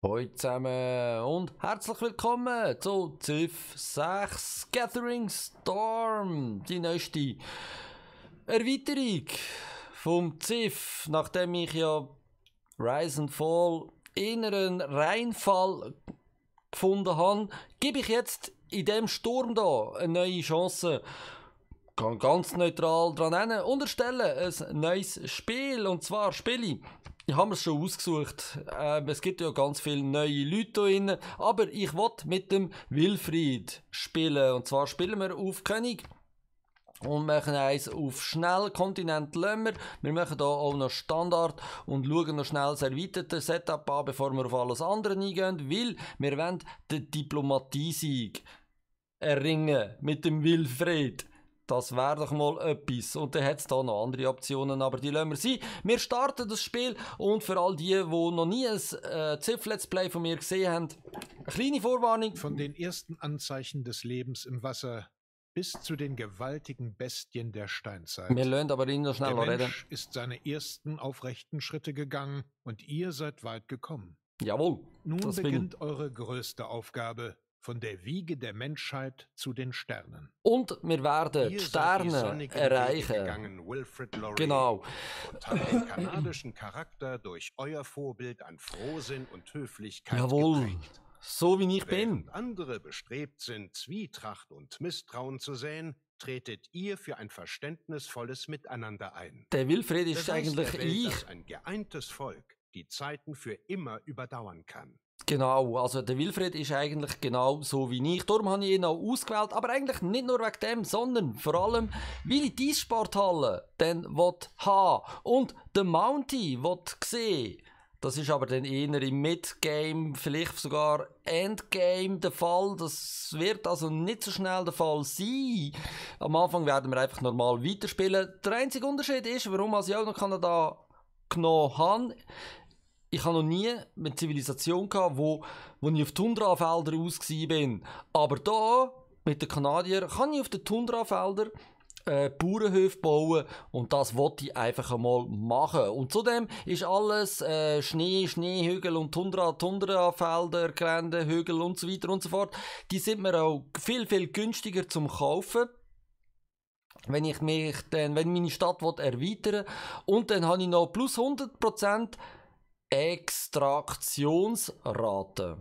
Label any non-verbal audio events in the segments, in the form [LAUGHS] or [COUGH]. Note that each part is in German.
Hallo zusammen und herzlich willkommen zu Ziff 6 Gathering Storm, die neueste Erweiterung vom Ziff, nachdem ich ja Rise and Fall inneren Reinfall gefunden habe, gebe ich jetzt in dem Sturm da eine neue Chance. Ich kann ganz neutral dran unterstellen, ein neues Spiel und zwar spiele ich ich habe es schon ausgesucht. Äh, es gibt ja ganz viele neue Leute hier Aber ich wollte mit dem Wilfried spielen. Und zwar spielen wir auf König. Und machen eins auf schnell, Kontinent lömer Wir machen hier auch noch Standard und schauen noch schnell das erweiterte Setup an, bevor wir auf alles andere eingehen, weil wir wollen den Diplomatie-Sieg erringen mit dem Wilfried. Das wäre doch mal etwas. Und dann hat es da noch andere Optionen, aber die lassen wir sein. Wir starten das Spiel und für all die, die noch nie ein äh, Ziff-Let's Play von mir gesehen haben, eine kleine Vorwarnung. Von den ersten Anzeichen des Lebens im Wasser bis zu den gewaltigen Bestien der Steinzeit. Wir lernen aber ihn noch schneller reden. Der Mensch reden. ist seine ersten aufrechten Schritte gegangen und ihr seid weit gekommen. Jawohl. Nun beginnt bin. eure größte Aufgabe, von der Wiege der Menschheit zu den Sternen. Und wir werden Hier Sterne erreichen. Gegangen, genau. Und haben den kanadischen Charakter durch euer Vorbild an Frohsinn und Höflichkeit Jawohl. Geprägt. So wie ich Während bin. Andere bestrebt sind, Zwietracht und Misstrauen zu säen, tretet ihr für ein verständnisvolles Miteinander ein. Der Wilfried ist das heißt, eigentlich Welt, ich. ein geeintes Volk die Zeiten für immer überdauern kann. Genau, also der Wilfried ist eigentlich genau so wie ich. Darum habe ich ihn auch ausgewählt, aber eigentlich nicht nur wegen dem, sondern vor allem, weil ich diese Sporthalle dann haben und den Mounty sehen das ist aber dann eher im Midgame, vielleicht sogar Endgame der Fall. Das wird also nicht so schnell der Fall sein. Am Anfang werden wir einfach normal weiterspielen. Der einzige Unterschied ist, warum ich auch noch Kanada genommen habe, ich habe noch nie eine Zivilisation gehabt, wo, wo ich auf Tundrafelder aus bin. Aber da, mit den Kanadiern, kann ich auf den Tundrafelder äh, Bauernhöfe bauen und das wollte ich einfach einmal machen. Und zudem ist alles äh, Schnee, Schneehügel und Tundra, Tundrafelder, Gelände, Hügel und so weiter und so fort. Die sind mir auch viel, viel günstiger zum Kaufen wenn ich mich dann, wenn meine Stadt erweitern will. Und dann habe ich noch plus 100% Extraktionsrate.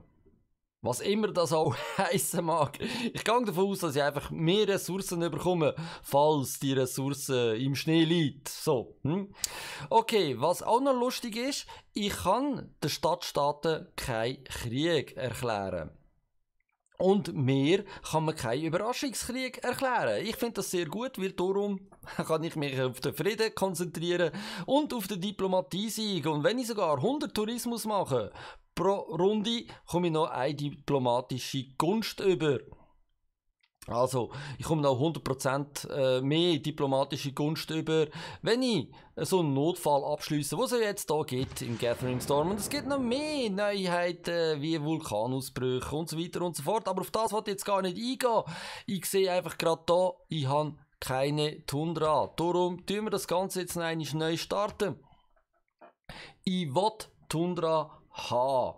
Was immer das auch [LAUGHS] heißen mag. Ich gehe davon aus, dass ich einfach mehr Ressourcen bekomme, falls die Ressourcen im Schnee liegt. So. Hm? Okay, was auch noch lustig ist, ich kann den Stadtstaaten keinen Krieg erklären. Und mehr kann man keinen Überraschungskrieg erklären. Ich finde das sehr gut, weil darum [LAUGHS] kann ich mich auf den Frieden konzentrieren und auf den Diplomatiesieg. Und wenn ich sogar 100 Tourismus mache, pro Runde komme ich noch eine diplomatische Gunst über. Also, ich komme noch äh, 100% mehr diplomatische Gunst über, wenn ich so einen Notfall abschließe, was es jetzt da gibt im Gathering Storm. Und es gibt noch mehr Neuheiten wie Vulkanausbrüche und so weiter und so fort. Aber auf das wollte ich jetzt gar nicht eingehen. Ich sehe einfach gerade da, ich habe keine Tundra. Darum tun wir das Ganze jetzt noch neu starten. Ich will Tundra haben.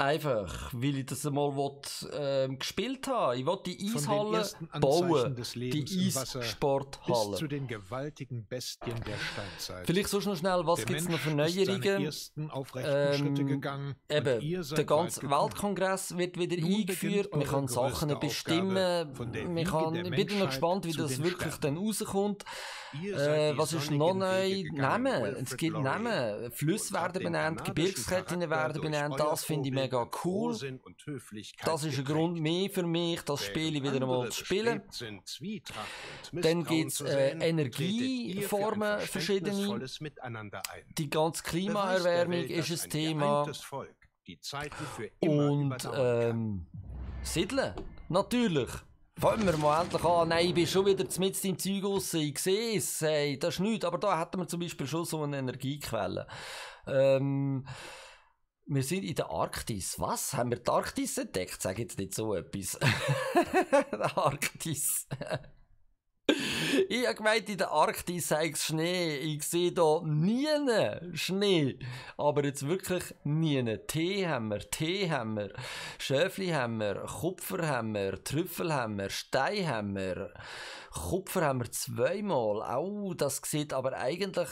Einfach, weil ich das einmal will, äh, gespielt habe. Ich wollte die Eishalle bauen, die Eissporthalle. Bis zu den gewaltigen Bestien der Steinzeit. Vielleicht so schnell, was gibt es noch für Neuerungen? Ersten ähm, eben, der ganze Weltkongress wird wieder Nun eingeführt. Man kann Sachen bestimmen. Man kann, ich bin noch gespannt, wie das wirklich Sternen. dann rauskommt. Äh, was ist noch neu? Namen. Es gibt Namen. Flüsse werden benannt, Gebirgsketten werden benannt. Das finde ich mega mega cool. Das ist ein Grund mehr für mich, das Spiel wieder einmal zu spielen. Dann gibt es äh, Energieformen, verschiedene. Die ganze Klimaerwärmung ist ein Thema. Und ähm, Siedeln, natürlich. Fangen wir mal endlich an. Nein, ich bin schon wieder mit im Zeug raus. Ich sehe es. Hey, das ist nichts. Aber da hätten wir zum Beispiel schon so eine Energiequelle. Ähm, wir sind in der Arktis. Was? Haben wir die Arktis entdeckt? Sag jetzt nicht so etwas. [LAUGHS] Arktis. ich habe gemeint, in der Arktis sei Schnee. Ich sehe da nie Schnee. Aber jetzt wirklich nie. Tee haben wir, Tee haben wir, Schäfli haben wir, Kupfer haben wir, Trüffel haben wir, Stein haben wir. Kupfer haben wir zweimal. Au, das sieht aber eigentlich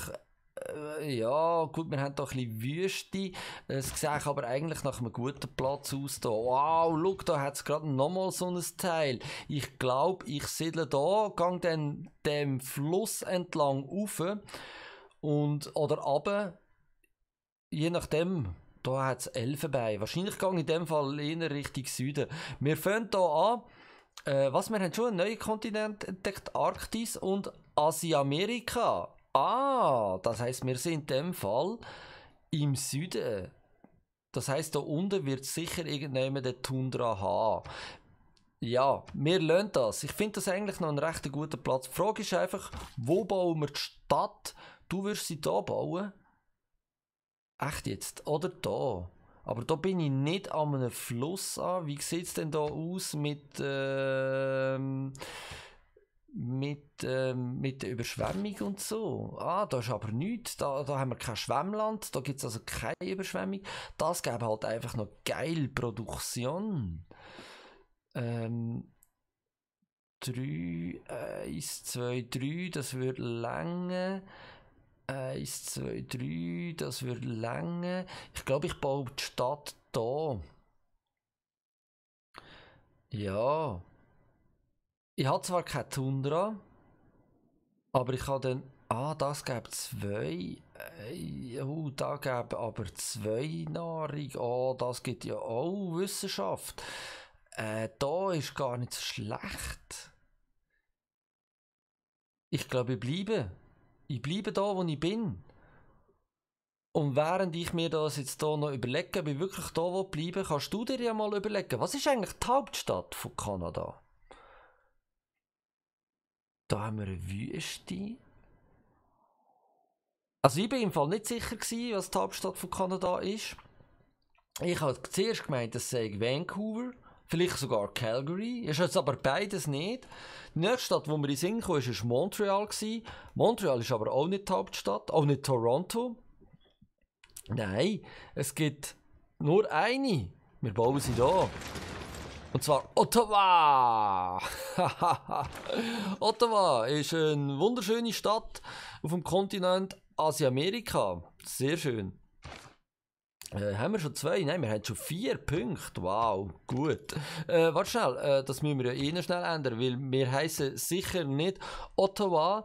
äh, ja, gut, wir haben da ein bisschen Wüste. Es sah aber eigentlich nach einem guten Platz aus. Da. Wow, schau, da hat es gerade nochmal so ein Teil. Ich glaube, ich siedle da, gang dann dem Fluss entlang rauf und oder runter. Je nachdem, da hat es Elfenbein. Wahrscheinlich gehe ich in dem Fall eher Richtung Süden. Wir fangen hier an. Äh, was, wir haben schon einen neuen Kontinent entdeckt, Arktis und Asiamerika. Ah, das heißt, wir sind in dem Fall im Süden. Das heißt, da unten wird sicher irgendjemand den Tundra haben. Ja, wir lernen das. Ich finde das eigentlich noch einen recht guten Platz. Die Frage ist einfach, wo bauen wir die Stadt? Du wirst sie da bauen? Echt jetzt? Oder da? Aber da bin ich nicht an einem Fluss an. Wie sieht es denn da aus mit... Ähm mit, äh, mit der Überschwemmung und so. Ah, da ist aber nichts, da, da haben wir kein Schwemmland, da gibt es also keine Überschwemmung. Das gäbe halt einfach noch geil Produktion. Ähm, 3, 1, 2, 3, das würde länger. 1, 2, 3, das würde länger. Ich glaube, ich baue die Stadt da. Ja. Ich habe zwar keine Tundra, aber ich habe dann. Ah, das gäbe zwei. Äh, uh, da gäbe aber zwei Nahrung. Oh, das gibt ja auch Wissenschaft. Äh, da ist gar nicht so schlecht. Ich glaube, ich bleibe. Ich bleibe da, wo ich bin. Und während ich mir das jetzt hier noch überlege, ob ich wirklich da wo bleibe, kannst du dir ja mal überlegen, was ist eigentlich die Hauptstadt von Kanada? Da haben wir eine Wüste. Also ich bin im Fall nicht sicher gewesen, was die Hauptstadt von Kanada ist. Ich habe zuerst gemeint, es sei Vancouver, vielleicht sogar Calgary. Ist jetzt aber beides nicht. Die nächste Stadt, wo wir in Sinn kamen, war Montreal. Gewesen. Montreal ist aber auch nicht die Hauptstadt, auch nicht Toronto. Nein, es gibt nur eine. Wir bauen sie hier. Und zwar Ottawa. [LAUGHS] Ottawa ist eine wunderschöne Stadt auf dem Kontinent Asiamerika. Sehr schön. Äh, haben wir schon zwei? Nein, wir haben schon vier Punkte. Wow, gut. Äh, warte schnell, äh, das müssen wir ja eh schnell ändern, weil wir heißen sicher nicht Ottawa,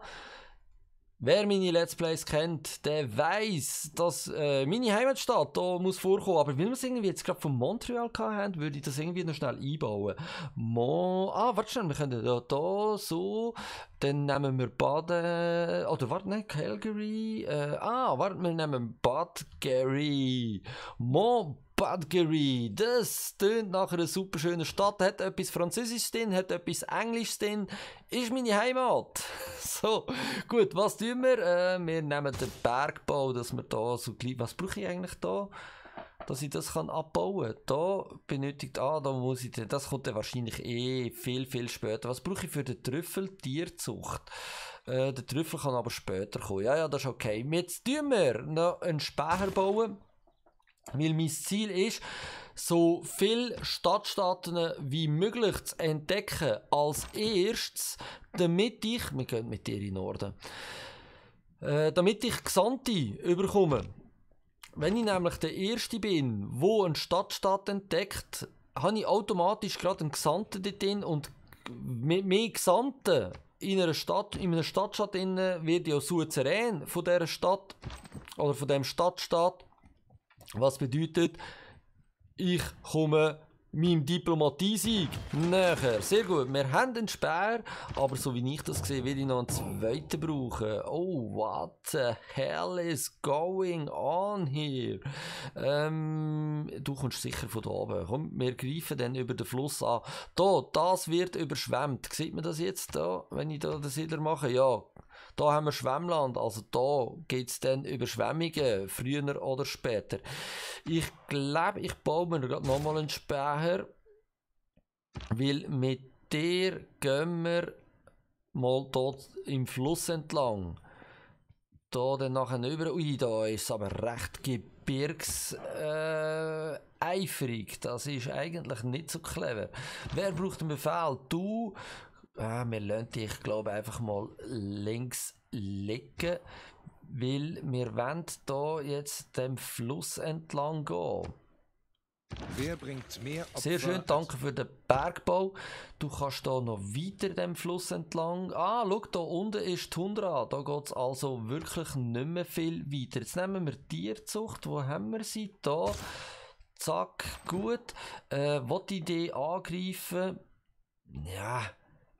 Wer meine Let's Plays kennt, der weiß, dass äh, meine Heimatstadt da muss vorkommen. Aber weil wir es irgendwie jetzt gerade von Montreal haben, würde ich das irgendwie noch schnell einbauen. Mo ah, warte schnell, wir können da, da so. Dann nehmen wir Baden. Oder warte, nein, Calgary. Äh, ah, warte, wir nehmen Bad Gary. Mont Badgery. Das tönt nach einer super schönen Stadt, hat etwas Französisches drin, hat etwas Englisches drin, ist meine Heimat. [LAUGHS] So, gut, was tun wir? Äh, wir nehmen den Bergbau, dass wir da so klein. was brauche ich eigentlich da? Dass ich das kann abbauen kann. Hier benötigt, ah, da muss ich, das kommt dann wahrscheinlich eh viel, viel später. Was brauche ich für den Trüffel? Tierzucht. Äh, der Trüffel kann aber später kommen. Ja, ja, das ist okay. Jetzt tun wir noch einen Speicher bauen. Weil mein Ziel ist, so viele Stadtstaaten wie möglich zu entdecken als erstes, damit ich, wir gehen mit dir in Norden, äh, damit ich Gesandte überkomme. Wenn ich nämlich der Erste bin, wo eine Stadtstaat entdeckt, habe ich automatisch gerade einen Gesandten dort drin und mit mehr Gesandten in einer Stadt, in einer Stadtstaat drin, wird ja suzerän von dieser Stadt oder von dem Stadtstaat was bedeutet, ich komme meinem Diplomatie-Sieg näher. Sehr gut, wir haben einen Speer, aber so wie ich das sehe, will ich noch einen zweiten brauchen. Oh, what the hell is going on here? Ähm, du kommst sicher von da oben. Komm, wir greifen dann über den Fluss an. Da, das wird überschwemmt. Sieht man das jetzt da, wenn ich da den Siedler mache? Ja, da haben wir Schwemmland, also da gibt es dann Überschwemmungen, früher oder später. Ich glaube, ich baue mir gerade nochmal einen Speer, weil mit dir gehen wir mal dort im Fluss entlang. Da dann nachher über. Ui, da ist aber recht gebirgseifrig. Äh, das ist eigentlich nicht so clever. Wer braucht einen Befehl? Du ah, wir lassen dich, glaube einfach mal links liegen, weil wir wollen da jetzt dem Fluss entlang gehen. Wer bringt mehr Opfer Sehr schön, danke für den Bergbau. Du kannst hier noch weiter dem Fluss entlang. Ah, schau, hier unten ist die Tundra. Da geht es also wirklich nicht mehr viel weiter. Jetzt nehmen wir Tierzucht. Wo haben wir sie? Da. Zack, gut. Äh, Wollte ich die angreifen? Ja,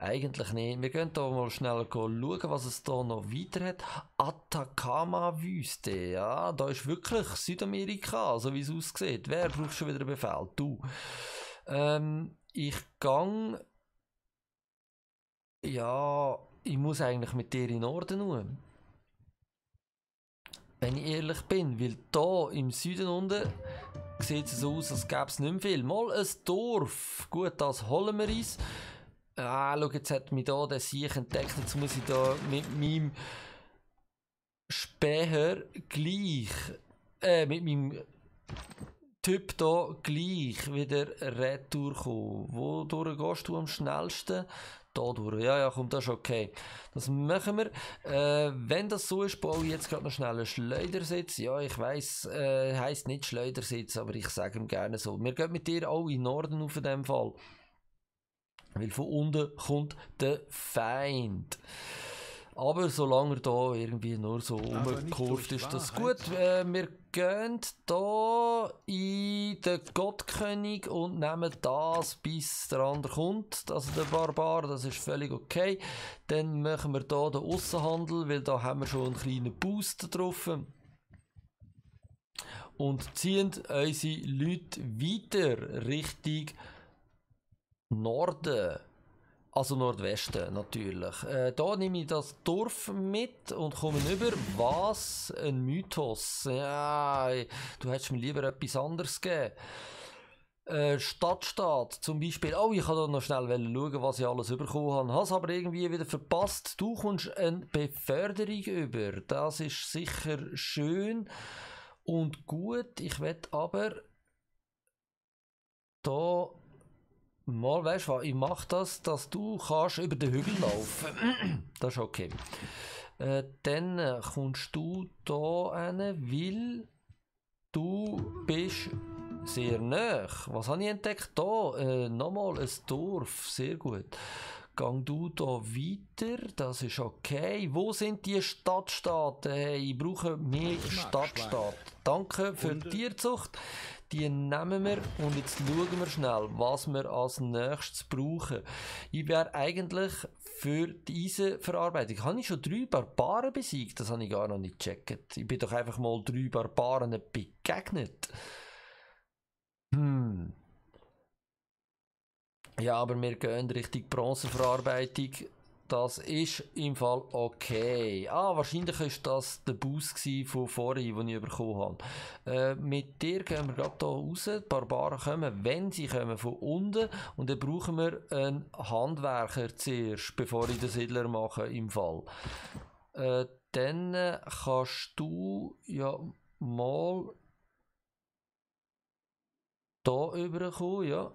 eigentlich nicht. Wir gehen hier mal schnell schauen, was es hier noch weiter hat. Atacama-Wüste, ja, da ist wirklich Südamerika, so wie es aussieht. Wer braucht schon wieder einen Befehl? Du. Ähm, ich gang. Ja, ich muss eigentlich mit dir in Norden nur. Wenn ich ehrlich bin, weil da im Süden unten sieht es so aus, als gäbe es nicht mehr viel. Mal ein Dorf. Gut, das holen wir uns ah, schau, jetzt hat mich hier der Sieg entdeckt, jetzt muss ich da mit meinem Späher gleich, äh, mit meinem Typ hier gleich wieder retour kommen. Wo gehst du am schnellsten? Da durch. Ja, ja, kommt das ist okay. Das machen wir. Äh, wenn das so ist, baue ich jetzt gerade noch schnell einen Schleudersitz. Ja, ich weiss, äh, heisst nicht Schleudersitz, aber ich sage ihm gerne so. Wir gehen mit dir auch in Norden auf in dem Fall. Weil von unten kommt der Feind. Aber solange er da irgendwie nur so also ist, das gut. Äh, wir gehen da in den Gottkönig und nehmen das, bis der andere kommt. Also der Barbar, das ist völlig okay. Dann machen wir da den Außenhandel, weil da haben wir schon einen kleinen Boost drauf. Und ziehen unsere Leute weiter Richtung Norden. Also Nordwesten natürlich. Äh, da nehme ich das Dorf mit und komme über. Was? Ein Mythos. Ja, du hättest mir lieber etwas anderes gegeben. Äh, Stadtstaat zum Beispiel. Oh, ich wollte noch schnell schauen, was ich alles bekommen habe. Habe es aber irgendwie wieder verpasst. Du kommst eine Beförderung über. Das ist sicher schön und gut. Ich werde aber da mal, weißt du was, ich mache das, dass du kannst über den Hügel laufen. [CLEARS THROAT] das ist okay. Äh, dann äh, kommst du hier hin, weil du bist sehr nah. Was habe ich entdeckt? Hier, äh, nochmal ein Dorf, sehr gut. Gang du da weiter, das ist okay. Wo sind die Stadtstaaten? Hey, ich brauche mehr Stadtstaat. Danke für die Tierzucht. Die nehmen wir und jetzt schauen wir schnell, was wir als nächstes brauchen. Ich wäre eigentlich für die Eisenverarbeitung. Habe ich schon drei Barbaren besiegt? Das habe ich gar noch nicht gecheckt. Ich bin doch einfach mal drei Barbaren begegnet. Hm. Ja, aber wir gehen Richtung Bronzeverarbeitung. Das ist im Fall okay. Ah, wahrscheinlich ist das der Bus von vorhin, den ich bekommen habe. Äh, mit dir gehen wir gerade hier raus. Die Barbaren kommen, wenn sie kommen, von unten. Und dann brauchen wir einen Handwerker zuerst, bevor ich den Siedler mache, im Fall. Äh, dann äh, kannst du ja mal hier rüberkommen, ja.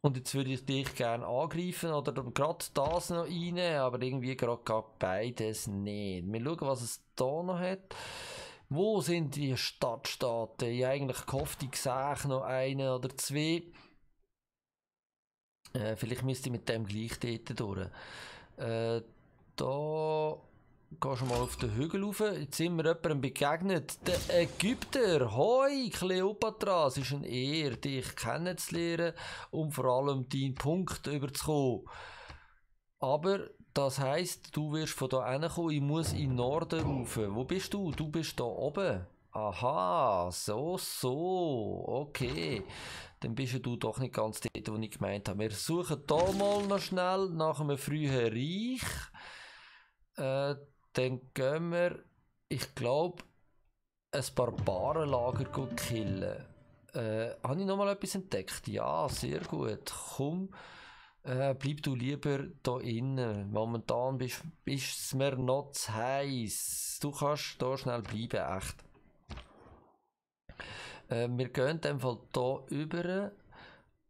Und jetzt würde ich dich gerne angreifen oder gerade das noch rein, aber irgendwie gerade beides nicht. Wir schauen, was es da noch hat. Wo sind die Stadtstaaten? Ich eigentlich gehofft, ich sehe noch einen oder zwei. Äh, vielleicht müsste ich mit dem gleich dort durch. Äh, da Gehst mal auf den Hügel rauf. Jetzt sind wir jemandem begegnet. Der Ägypter. Hoi, Kleopatra. Es ist ein Ehre, dich kennenzulernen und vor allem deinen Punkt überzukommen. Aber das heisst, du wirst von da hinkommen. Ich muss in den Norden rauf. Wo bist du? Du bist hier oben. Aha, so, so. Okay. Dann bist du doch nicht ganz dort, wo ich gemeint habe. Wir suchen hier mal noch schnell nach einem frühen Reich. Äh, dann gehen wir, ich glaube, ein Barbarenlager gut killen. Äh, habe ich nochmal etwas entdeckt? Ja, sehr gut. Komm, äh, bleib du lieber da innen. Momentan bist es mir noch zu heiß. Du kannst da schnell bleiben, echt. Äh, wir gehen in dem Fall hier über.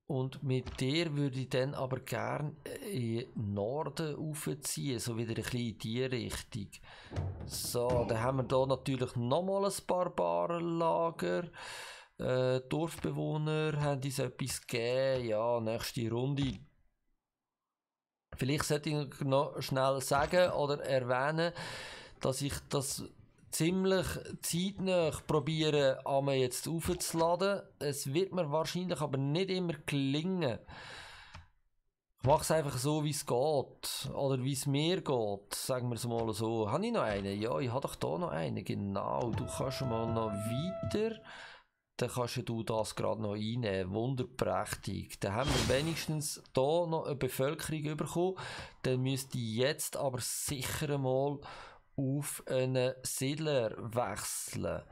Und mit der würde ich dann aber gern äh, in Norden aufziehen, so wieder ein bisschen in die Richtung. So, dann haben wir da natürlich nochmal ein Barbarenlager. Äh, Dorfbewohner haben uns etwas gegeben. Ja, nächste Runde. Vielleicht sollte ich noch schnell sagen oder erwähnen, dass ich das ziemlich zeitnah probieren, einmal jetzt aufzuladen. Es wird mir wahrscheinlich aber nicht immer gelingen. Ich mache es einfach so, wie es geht. Oder wie es mir geht. Sagen wir es mal so. Habe ich noch einen? Ja, ich habe doch hier noch einen. Genau. Du kannst mal noch weiter. Dann kannst du das gerade noch einnehmen. Wunderprächtig. Dann haben wir wenigstens hier noch eine Bevölkerung bekommen. Dann müsste ich jetzt aber sicher mal auf einen Siedler wechseln.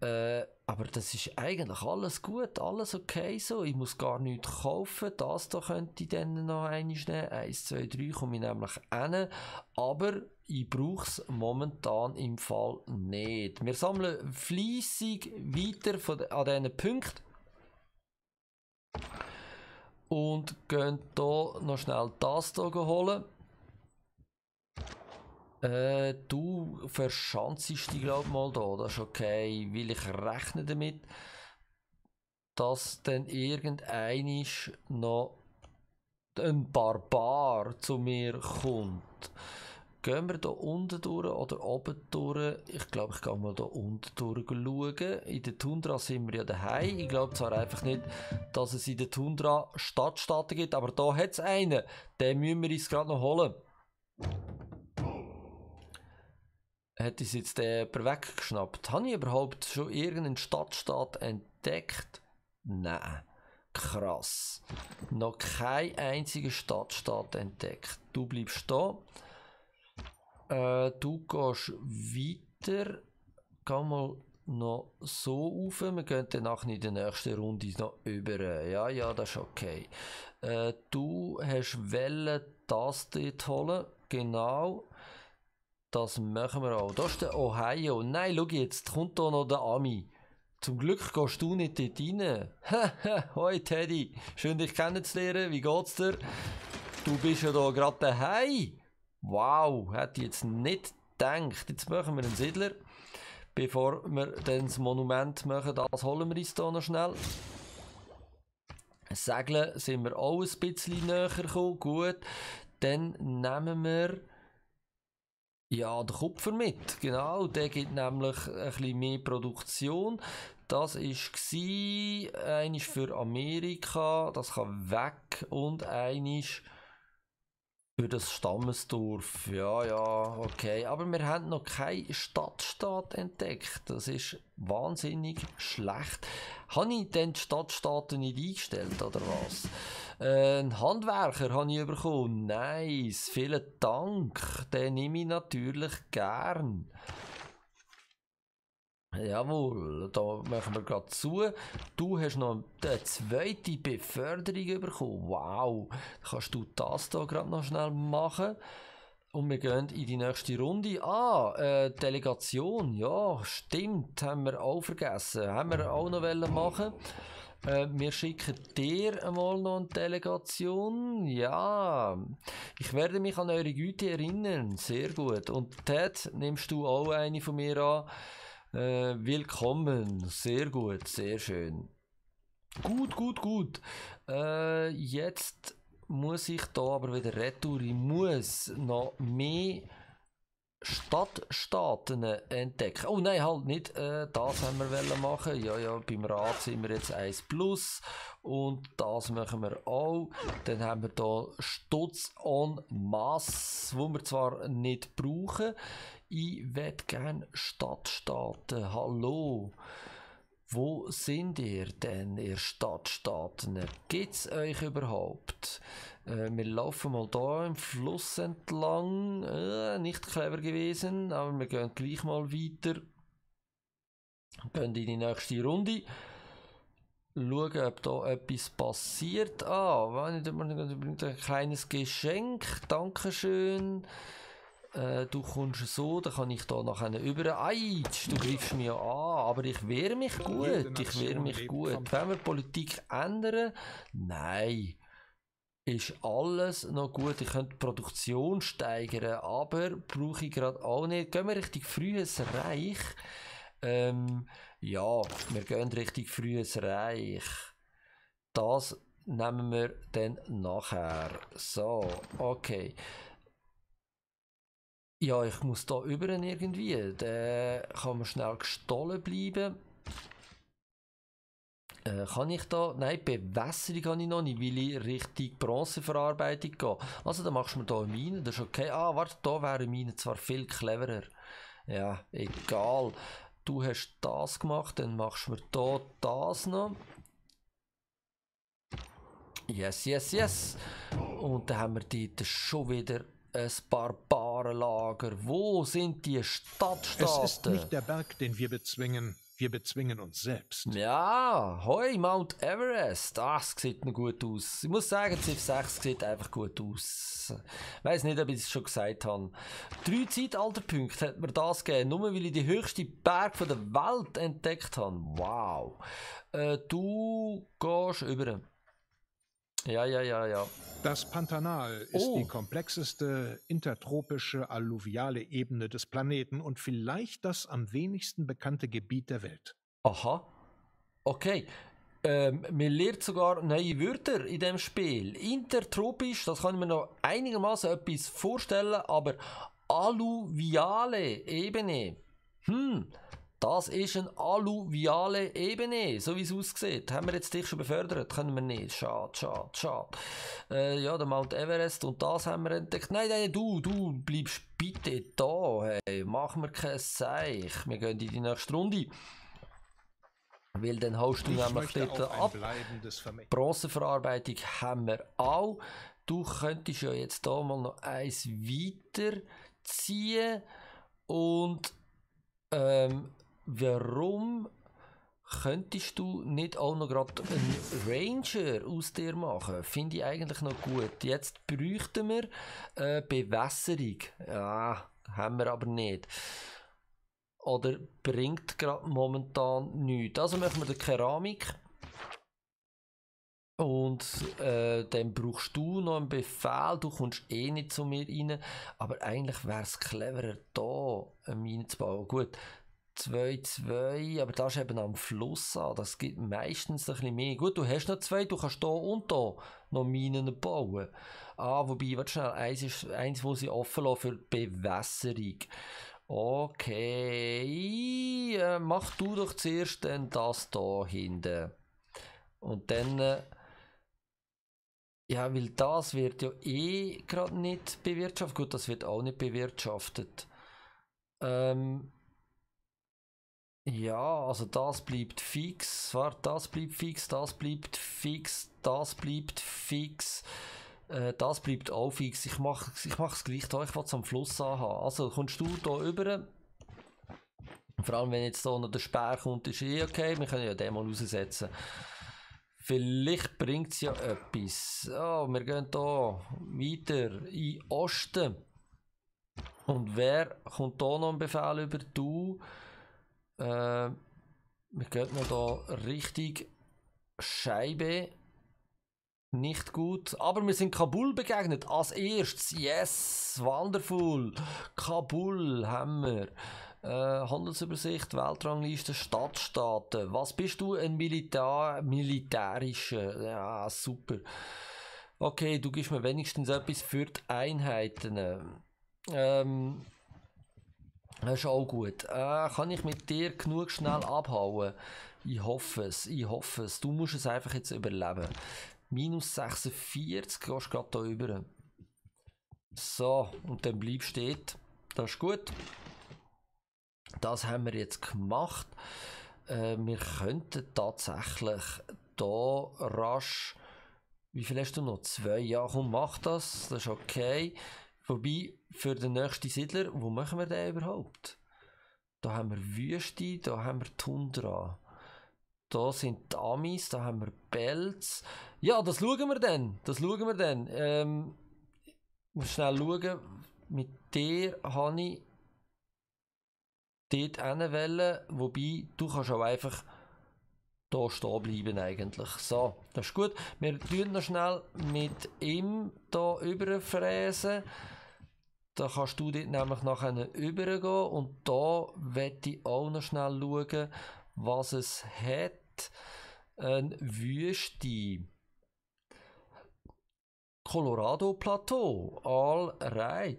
Äh, aber das ist eigentlich alles gut, alles okay so. Ich muss gar nichts kaufen. Das da könnte ich dann noch eines nehmen. Eins, zwei, drei komme ich nämlich hin. Aber ich brauche es momentan im Fall nicht. Wir sammeln fließig weiter von, an diesen Punkten. Und gehen hier noch schnell das hier holen. Äh, du verschanzest dich, glaube mal da. Das ist okay, weil ich rechne damit, dass dann irgendeinisch noch ein Barbar zu mir kommt. Gehen wir hier unten durch oder oben durch? Ich glaube, ich gehe mal hier unten durch schauen. In der Tundra sind wir ja daheim. Ich glaube zwar einfach nicht, dass es in der Tundra Stadtstaaten gibt, aber da hat es einen. Den müssen wir uns gerade noch holen hat uns jetzt den äh, jemand weggeschnappt. Habe ich überhaupt schon irgendeinen Stadtstaat entdeckt? Nein. Krass. Noch kein einziger Stadtstaat entdeckt. Du bleibst da. Äh, du gehst weiter. Geh mal noch so rauf. Wir gehen danach in der nächsten Runde noch über. Ja, ja, das ist okay. Äh, du hast Welle das dort holen. Genau. Das machen wir auch. Da ist der Ohio. Nein, schau jetzt, kommt hier noch der Ami. Zum Glück gehst du nicht dort rein. [LAUGHS] Hoi Teddy, schön dich kennenzulernen. Wie geht's dir? Du bist ja hier gerade daheim. Wow, hätte ich jetzt nicht gedacht. Jetzt machen wir einen Siedler. Bevor wir dann das Monument machen, das holen wir uns hier noch schnell. Segeln sind wir auch ein bisschen näher gekommen. Gut, dann nehmen wir... Ja, der Kupfer mit, genau. Der gibt nämlich ein bisschen mehr Produktion. Das war eines für Amerika, das kann weg und eines für das Stammesdorf, ja, ja, okay. Aber wir haben noch keinen Stadtstaat entdeckt. Das ist wahnsinnig schlecht. Habe ich denn die Stadtstaaten nicht eingestellt, oder was? Äh, einen Handwerker habe ich bekommen. Nice, vielen Dank. Den nehme ich natürlich gern. Jawohl, da machen wir gerade zu. Du hast noch eine zweite Beförderung bekommen. Wow, kannst du das da gerade noch schnell machen? Und wir gehen in die nächste Runde. Ah, äh, Delegation, ja, stimmt, haben wir auch vergessen. Haben wir auch noch machen äh, wir schicken dir einmal noch eine Delegation. Ja, ich werde mich an eure Güte erinnern. Sehr gut. Und Ted, nimmst du auch eine von mir an? Äh, willkommen, sehr gut, sehr schön. Gut, gut, gut. Äh, jetzt muss ich da aber wieder retour. Ich muss noch mehr Stadtstaaten entdecken. Oh nein, halt nicht. Äh, das haben wir machen. Ja, ja, beim Rat sind wir jetzt 1 plus. Und das machen wir auch. Dann haben wir hier Stutz en Masse, wo wir zwar nicht brauchen. Ich würde gerne Stadtstaaten. Hallo. Wo sind ihr denn, ihr Stadtstaaten? es euch überhaupt? Äh, wir laufen mal da im Fluss entlang. Äh, nicht clever gewesen, aber wir gehen gleich mal weiter. Gehen in die nächste Runde. Schauen, ob da etwas passiert. Ah, wenn ich mal ein kleines Geschenk. Dankeschön. schön. Äh, du kommst so, dann kann ich da nachher über. Ei, du greifst mich an, aber ich wehre mich gut. Ich wehre mich gut. Wenn wir Politik ändern, nein, ist alles noch gut. Ich könnte die Produktion steigern, aber brauche ich gerade auch nicht. Gehen wir richtig frühes Reich. Ähm, ja, wir gehen richtig frühes Reich. Das nehmen wir dann nachher. So, okay. Ja, ich muss da über irgendwie. Da kann man schnell gestohlen bleiben. Äh, kann ich da? Nein, Bewässerung kann ich noch nicht, weil ich richtig Bronzeverarbeitung gehe. Also, dann machst du mir da eine Mine, das ist okay. Ah, warte, da wäre eine Mine zwar viel cleverer. Ja, egal. Du hast das gemacht, dann machst du mir da das noch. Yes, yes, yes. Und dann haben wir dort schon wieder ein paar Bar Gefahrenlager? Wo sind die Stadtstaaten? Es ist nicht der Berg, den wir bezwingen. Wir bezwingen uns selbst. Ja, hoi, Mount Everest. Das sieht noch gut aus. Ich muss sagen, Ziff 6 sieht einfach gut aus. Ich weiss nicht, ob ich es schon gesagt habe. Drei Zeitalterpunkte hat mir das gegeben, nur weil ich die höchste Berg der Welt entdeckt habe. Wow. Äh, du gehst über. einen ja, ja, ja, ja. Das Pantanal ist oh. die komplexeste intertropische alluviale Ebene des Planeten und vielleicht das am wenigsten bekannte Gebiet der Welt. Aha. Okay. Ähm, man lernt sogar neue Wörter in dem Spiel. Intertropisch, das kann ich mir noch einigermaßen etwas vorstellen, aber alluviale Ebene. Hm. Das ist eine alluviale Ebene, so wie es aussieht. Haben wir jetzt dich schon befördert? Können wir nicht. Schade, schade, schade. Äh, ja, der Mount Everest und das haben wir entdeckt. Nein, nein, du, du bleibst bitte da. Hey. Mach mir kein Seich. Wir gehen in die nächste Runde. Weil dann haust du ich nämlich dort ab. Bronzeverarbeitung haben wir auch. Du könntest ja jetzt da mal noch eins weiterziehen und ähm, warum könntest du nicht auch noch gerade einen Ranger aus dir machen? Finde ich eigentlich noch gut. Jetzt bräuchten wir eine äh, Bewässerung. Ja, haben wir aber nicht. Oder bringt gerade momentan nichts. Also machen wir die Keramik. Und äh, dann brauchst du noch einen Befehl, du kommst eh nicht zu mir rein. Aber eigentlich wäre es cleverer, da eine Mine zu bauen. Gut, 2-2, aber das ist eben am Fluss an. Das gibt meistens ein bisschen mehr. Gut, du hast noch zwei, du kannst hier und hier noch Minen bauen. Ah, wobei, warte schnell, eins ist eins, wo sie offen lassen für Bewässerung. Okay, äh, mach du doch zuerst dann das da hinten. Und dann... Äh, ja, weil das wird ja eh gerade nicht bewirtschaftet. Gut, das wird auch nicht bewirtschaftet. Ähm, ja, also das bleibt fix. Warte, das bleibt fix, das bleibt fix, das bleibt fix. Äh, das bleibt auch fix. Ich mache ich mach's gleich da, ich will es am Fluss anhaben. Also kommst du hier rüber? Vor allem wenn jetzt hier noch der Speer kommt, ist eh okay. Wir können ja den mal raussetzen. Vielleicht bringt es ja etwas. Oh, wir gehen hier weiter in Osten. Und wer kommt hier noch einen Befehl über? Du. Äh, wir gehen noch da richtig Scheibe. Nicht gut. Aber wir sind Kabul begegnet. Als erstes. Yes. Wonderful. Kabul haben wir. Äh, Handelsübersicht, Weltrangliste, Stadtstaaten. Was bist du? Ein Militär, militärischer. Ja, super. Okay, du gibst mir wenigstens etwas für die Einheiten. Ähm, das ist auch gut. Äh, kann ich mit dir genug schnell abhauen? Ich hoffe es, ich hoffe es. Du musst es einfach jetzt überleben. Minus 46, gehst du gerade hier rüber. So, und dann bleibst du dort. Das ist gut. Das haben wir jetzt gemacht. Äh, wir könnten tatsächlich hier rasch... Wie viel hast du noch? Zwei? Ja, komm, mach das. Das ist okay. Wobei, für den nächsten Siedler, wo machen wir den überhaupt? Da haben wir Wüste, da haben wir Tundra. Da sind die Amis, da haben wir Belz. Ja, das schauen wir dann. Das schauen wir dann. Ähm, muss schnell schauen. Mit dir habe ich dort Welle, Wobei, du kannst auch einfach da stehen bleiben eigentlich. So, das ist gut. Wir tun noch schnell mit ihm hier überfräsen. Da kannst du dort nämlich nachher übergehen und da werde ich auch noch schnell schauen, was es hat. Eine Wüste. Colorado Plateau. All right.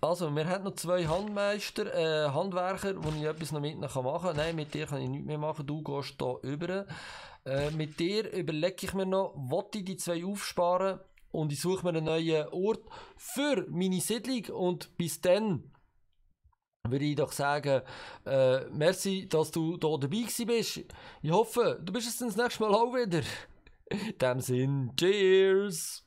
Also, wir haben noch zwei Handmeister, äh, Handwerker, wo ich etwas noch mit machen kann. Nein, mit dir kann ich nichts mehr machen. Du gehst hier über. Äh, mit dir überlege ich mir noch, wollte ich die zwei aufsparen? und ich suche mir einen neuen Ort für meine Siedlung und bis dann würde ich doch sagen, äh, merci, dass du da dabei bist. Ich hoffe, du bist es das nächste Mal auch wieder. In dem Sinn, cheers!